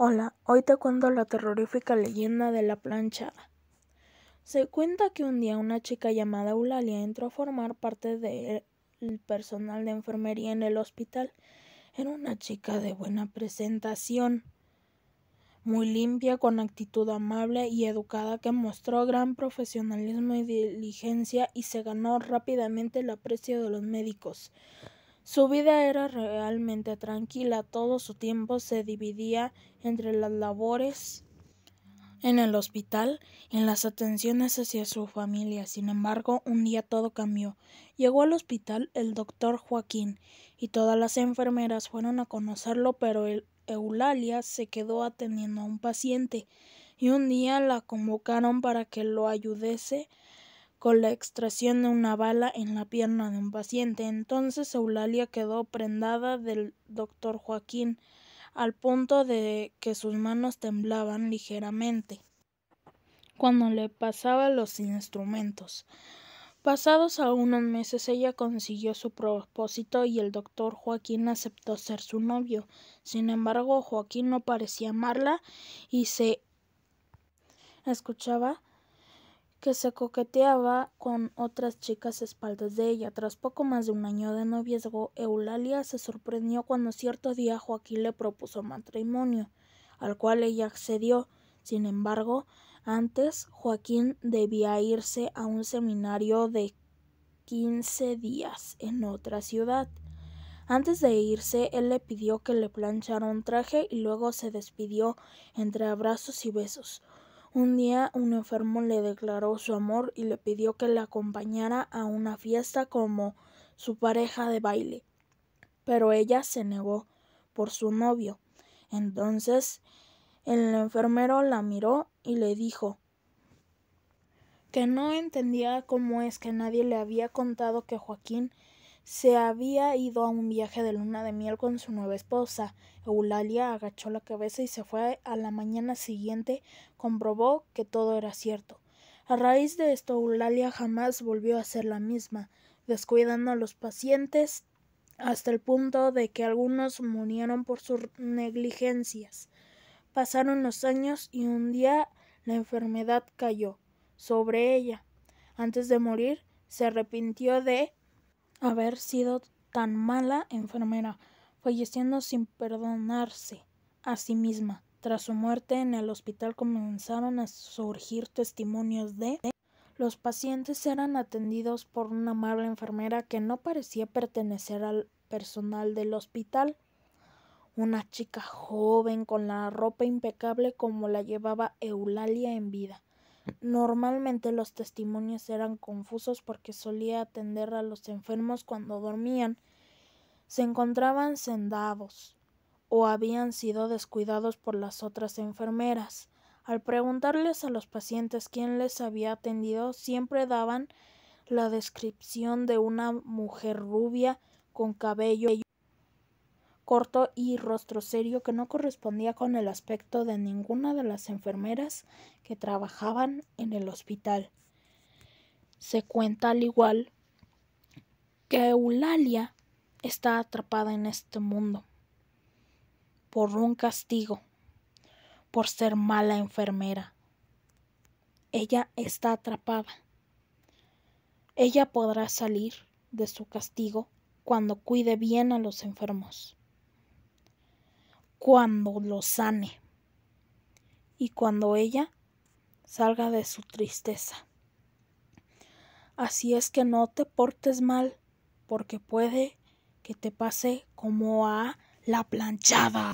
Hola, hoy te cuento la terrorífica leyenda de la plancha Se cuenta que un día una chica llamada Eulalia entró a formar parte del personal de enfermería en el hospital. Era una chica de buena presentación, muy limpia, con actitud amable y educada que mostró gran profesionalismo y diligencia y se ganó rápidamente el aprecio de los médicos. Su vida era realmente tranquila, todo su tiempo se dividía entre las labores en el hospital, en las atenciones hacia su familia. Sin embargo, un día todo cambió. Llegó al hospital el doctor Joaquín y todas las enfermeras fueron a conocerlo, pero Eulalia se quedó atendiendo a un paciente y un día la convocaron para que lo ayudese con la extracción de una bala en la pierna de un paciente. Entonces Eulalia quedó prendada del doctor Joaquín, al punto de que sus manos temblaban ligeramente cuando le pasaba los instrumentos. Pasados algunos meses ella consiguió su propósito y el doctor Joaquín aceptó ser su novio. Sin embargo, Joaquín no parecía amarla y se escuchaba que se coqueteaba con otras chicas espaldas de ella. Tras poco más de un año de noviazgo, Eulalia se sorprendió cuando cierto día Joaquín le propuso matrimonio, al cual ella accedió. Sin embargo, antes Joaquín debía irse a un seminario de quince días en otra ciudad. Antes de irse, él le pidió que le planchara un traje y luego se despidió entre abrazos y besos. Un día un enfermo le declaró su amor y le pidió que le acompañara a una fiesta como su pareja de baile. Pero ella se negó por su novio. Entonces el enfermero la miró y le dijo que no entendía cómo es que nadie le había contado que Joaquín se había ido a un viaje de luna de miel con su nueva esposa. Eulalia agachó la cabeza y se fue a la mañana siguiente comprobó que todo era cierto. A raíz de esto, Eulalia jamás volvió a ser la misma, descuidando a los pacientes hasta el punto de que algunos murieron por sus negligencias. Pasaron los años y un día la enfermedad cayó sobre ella. Antes de morir, se arrepintió de haber sido tan mala enfermera, falleciendo sin perdonarse a sí misma. Tras su muerte en el hospital comenzaron a surgir testimonios de los pacientes eran atendidos por una amable enfermera que no parecía pertenecer al personal del hospital. Una chica joven con la ropa impecable como la llevaba Eulalia en vida. Normalmente los testimonios eran confusos porque solía atender a los enfermos cuando dormían, se encontraban sendados o habían sido descuidados por las otras enfermeras. Al preguntarles a los pacientes quién les había atendido, siempre daban la descripción de una mujer rubia con cabello corto y rostro serio que no correspondía con el aspecto de ninguna de las enfermeras que trabajaban en el hospital. Se cuenta al igual que Eulalia está atrapada en este mundo por un castigo, por ser mala enfermera. Ella está atrapada. Ella podrá salir de su castigo cuando cuide bien a los enfermos cuando lo sane y cuando ella salga de su tristeza. Así es que no te portes mal, porque puede que te pase como a la planchada.